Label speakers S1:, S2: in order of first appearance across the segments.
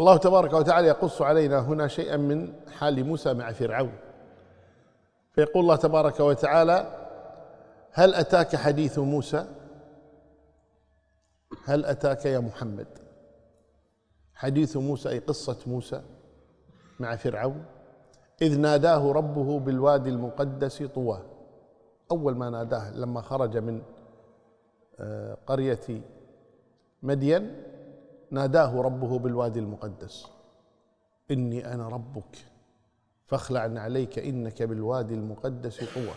S1: الله تبارك وتعالى يقص علينا هنا شيئا من حال موسى مع فرعون فيقول الله تبارك وتعالى هل أتاك حديث موسى هل أتاك يا محمد حديث موسى أي قصة موسى مع فرعون إذ ناداه ربه بالوادي المقدس طوى أول ما ناداه لما خرج من آه، قرية مدين ناداه ربه بالوادي المقدس إني أنا ربك فاخلع عليك إنك بالوادي المقدس طوى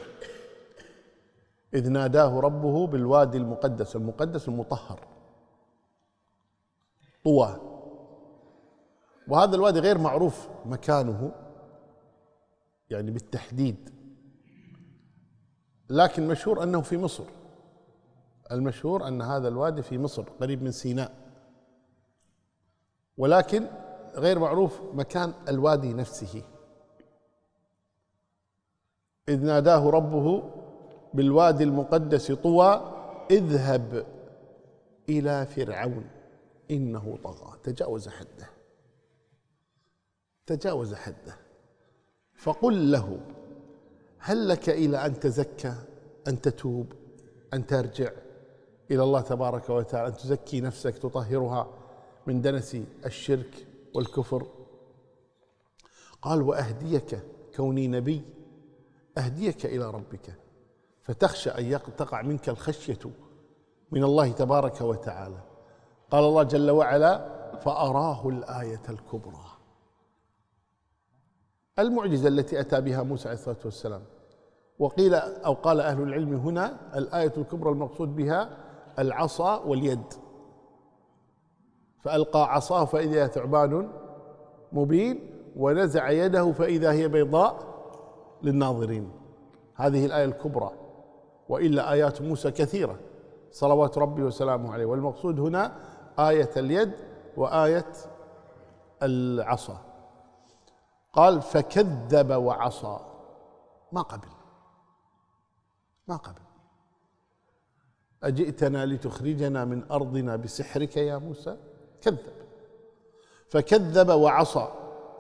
S1: إذ ناداه ربه بالوادي المقدس المقدس المطهر طوى وهذا الوادي غير معروف مكانه يعني بالتحديد لكن مشهور أنه في مصر المشهور أن هذا الوادي في مصر قريب من سيناء ولكن غير معروف مكان الوادي نفسه إذ ناداه ربه بالوادي المقدس طوى اذهب إلى فرعون إنه طغى تجاوز حده تجاوز حده فقل له هل لك إلى أن تزكى أن تتوب أن ترجع إلى الله تبارك وتعالى أن تزكي نفسك تطهرها من دنس الشرك والكفر قال واهديك كوني نبي اهديك الى ربك فتخشى ان تقع منك الخشيه من الله تبارك وتعالى قال الله جل وعلا فاراه الايه الكبرى المعجزه التي اتى بها موسى عليه الصلاه والسلام وقيل او قال اهل العلم هنا الايه الكبرى المقصود بها العصا واليد فألقى عصاه فإذا ثعبان مبين ونزع يده فإذا هي بيضاء للناظرين هذه الآية الكبرى وإلا آيات موسى كثيرة صلوات ربي وسلامه عليه والمقصود هنا آية اليد وآية العصا قال فكذب وعصى ما قبل ما قبل أجئتنا لتخرجنا من أرضنا بسحرك يا موسى كذب فكذب وعصى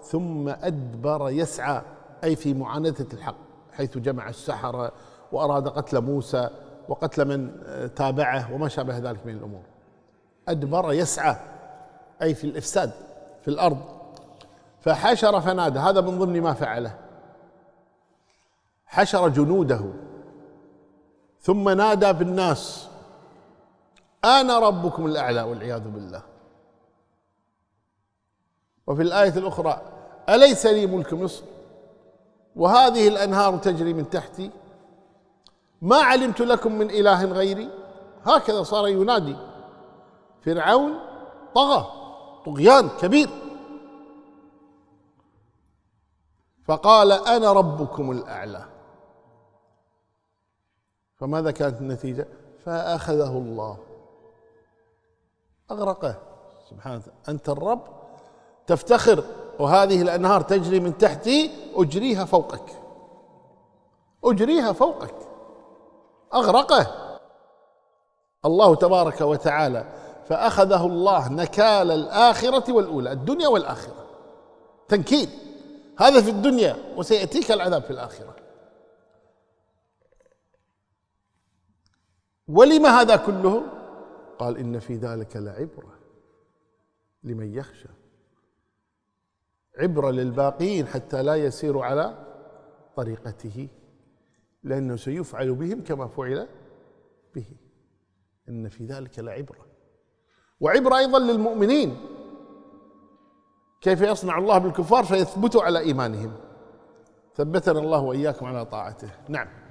S1: ثم أدبر يسعى أي في معاندة الحق حيث جمع السحرة وأراد قتل موسى وقتل من آه، تابعه وما شابه ذلك من الأمور أدبر يسعى أي في الإفساد في الأرض فحشر فنادى هذا من ضمن ما فعله حشر جنوده ثم نادى بالناس أنا ربكم الأعلى والعياذ بالله وفي الآية الأخرى أليس لي ملك مصر وهذه الأنهار تجري من تحتي ما علمت لكم من إله غيري هكذا صار ينادي فرعون طغى طغيان كبير فقال أنا ربكم الأعلى فماذا كانت النتيجة فأخذه الله أغرقه سبحانه أنت الرب تفتخر وهذه الانهار تجري من تحتي اجريها فوقك اجريها فوقك اغرقه الله تبارك وتعالى فاخذه الله نكال الاخره والاولى الدنيا والاخره تنكيل هذا في الدنيا وسياتيك العذاب في الاخره ولم هذا كله قال ان في ذلك لعبره لمن يخشى عبرة للباقين حتى لا يسيروا على طريقته لأنه سيفعل بهم كما فعل به إن في ذلك لعبرة وعبرة أيضا للمؤمنين كيف يصنع الله بالكفار فيثبتوا على إيمانهم ثبتنا الله وإياكم على طاعته نعم